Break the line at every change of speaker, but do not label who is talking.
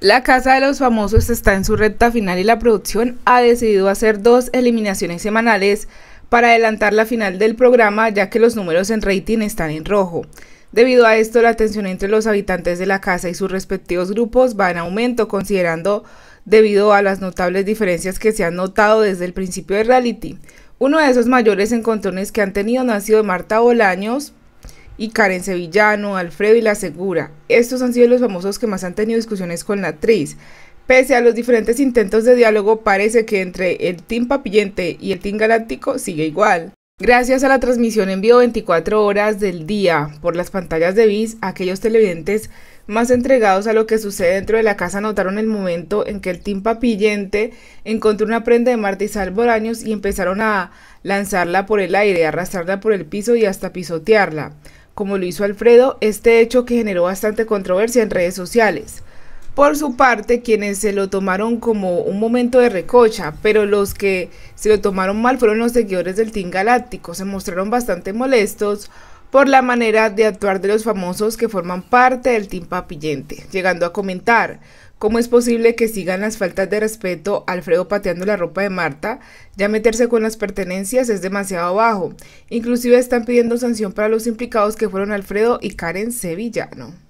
La Casa de los Famosos está en su recta final y la producción ha decidido hacer dos eliminaciones semanales para adelantar la final del programa ya que los números en rating están en rojo. Debido a esto, la tensión entre los habitantes de la casa y sus respectivos grupos va en aumento considerando debido a las notables diferencias que se han notado desde el principio de reality. Uno de esos mayores encontrones que han tenido no ha sido Marta Bolaños, y Karen Sevillano, Alfredo y La Segura. Estos han sido los famosos que más han tenido discusiones con la actriz. Pese a los diferentes intentos de diálogo, parece que entre el Team Papillente y el Team Galáctico sigue igual. Gracias a la transmisión en vivo 24 horas del día por las pantallas de VIS, aquellos televidentes más entregados a lo que sucede dentro de la casa notaron el momento en que el Team Papillente encontró una prenda de y Salvoraños y empezaron a lanzarla por el aire, arrastrarla por el piso y hasta pisotearla como lo hizo Alfredo, este hecho que generó bastante controversia en redes sociales. Por su parte, quienes se lo tomaron como un momento de recocha, pero los que se lo tomaron mal fueron los seguidores del Team Galáctico, se mostraron bastante molestos por la manera de actuar de los famosos que forman parte del team papillente, llegando a comentar cómo es posible que sigan las faltas de respeto, Alfredo pateando la ropa de Marta, ya meterse con las pertenencias es demasiado bajo, inclusive están pidiendo sanción para los implicados que fueron Alfredo y Karen Sevillano.